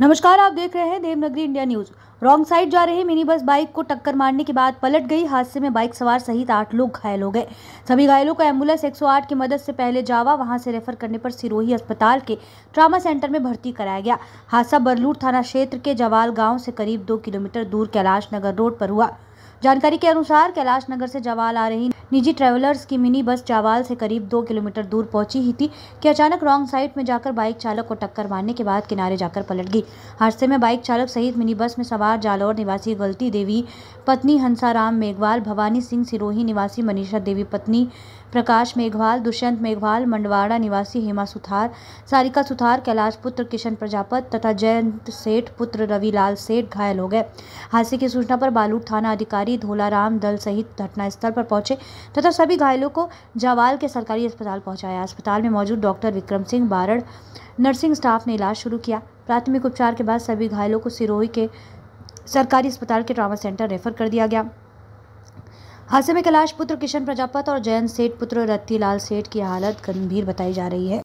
नमस्कार आप देख रहे हैं Devnagari India news wrong side जा रही मिनी बस बाइक को टक्कर मारने के बाद पलट गई हादसे में बाइक सवार सहित आठ लोग घायल हो गए सभी घायलों को एम्बुलेंस 108 की मदद से पहले जावा वहां से रेफर करने पर सिरोही अस्पताल के ट्रामा सेंटर में भर्ती कराया गया हादसा बरलूर थाना क्षेत्र के जवाल गाँव से करीब दो किलोमीटर दूर कैलाश नगर रोड पर हुआ जानकारी के अनुसार कैलाश नगर से जवाल आ रही निजी ट्रैवलर्स की मिनी बस चावाल से करीब दो किलोमीटर दूर पहुंची ही थी कि अचानक रॉन्ग साइड में जाकर बाइक चालक को टक्कर मारने के बाद किनारे जाकर पलट गई हादसे में बाइक चालक सहित मिनी बस में सवार जालौर निवासी गलती देवी पत्नी हंसाराम मेघवाल भवानी सिंह सिरोही निवासी मनीषा देवी पत्नी प्रकाश मेघवाल दुष्यंत मेघवाल मंडवाड़ा निवासी हेमा सुथार सारिका सुथार कैलाश पुत्र किशन प्रजापत तथा जयंत सेठ पुत्र रविलाल सेठ घायल हो गए हादसे की सूचना पर बालूट थाना अधिकारी धोलाराम दल सहित घटनास्थल पर पहुंचे तथा सभी घायलों को जावाल के सरकारी अस्पताल पहुंचाया अस्पताल में मौजूद doctor Vikram Singh Barad nursing staff ने इलाज शुरू किया प्राथमिक उपचार के बाद सभी घायलों को सिरोही के सरकारी अस्पताल के ट्रामा सेंटर रेफर कर दिया गया हादसे में कैलाश पुत्र किशन प्रजापत और जयंत सेठ पुत्र रत्तीलाल सेठ की हालत गंभीर बताई जा रही है